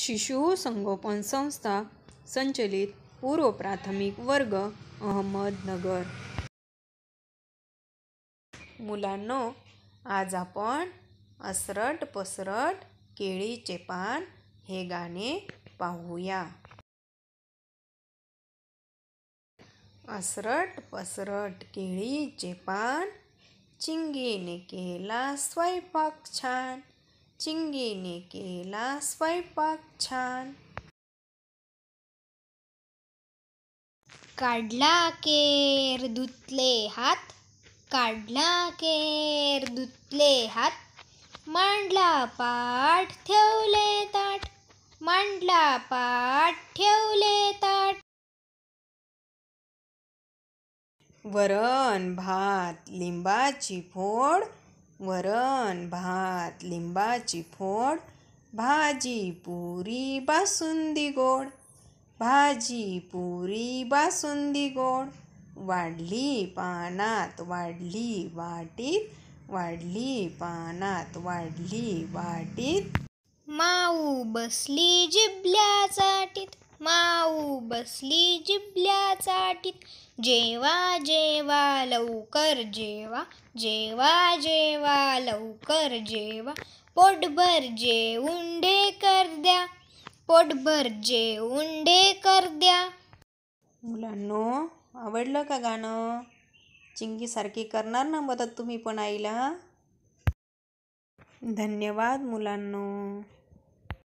शिशु संगोपन संस्था संचलित पूर्व प्राथमिक वर्ग अहमदनगर मुलांनो आज आपण असरट पसरट केळीचे पान हे गाणे पाहूया असरट पसरट केळीचे पान चिंगीने केला स्वयंपाक छान चिंगीने केला स्वयंपाक छान काढला केर दुतले हात काढला केर दुतले हात मांडला पाठ ठेवले ताट मांडला पाठ ठेवले ताट वरण भात लिंबाची फोड वरण भात लिंबाची फोड भाजी पुरी बासुंदी गोड भाजी पुरी बासुंदी गोड वाढली पानात वाढली वाटीत वाढली पानात वाढली वाटीत माऊ बसली जिबल्या चाटीत माऊ बसली जिबल्या चाटीत जेवा जेवा लवकर जेवा जेवा जेवा लवकर जेवा पोटभर उंडे कर द्या पोटभर उंडे कर द्या मुलांनो आवडलं का गाणं सारखी करणार ना मदत तुम्ही पण आईला धन्यवाद मुलांनो